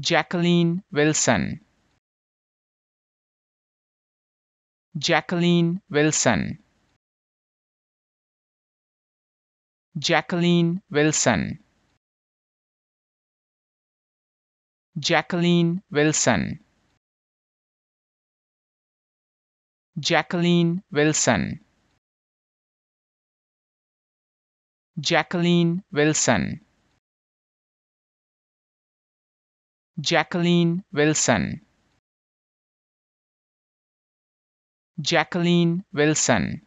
Jacqueline Wilson Jacqueline Wilson Jacqueline Wilson Jacqueline Wilson Jacqueline Wilson Jacqueline Wilson Jacqueline Wilson Jacqueline Wilson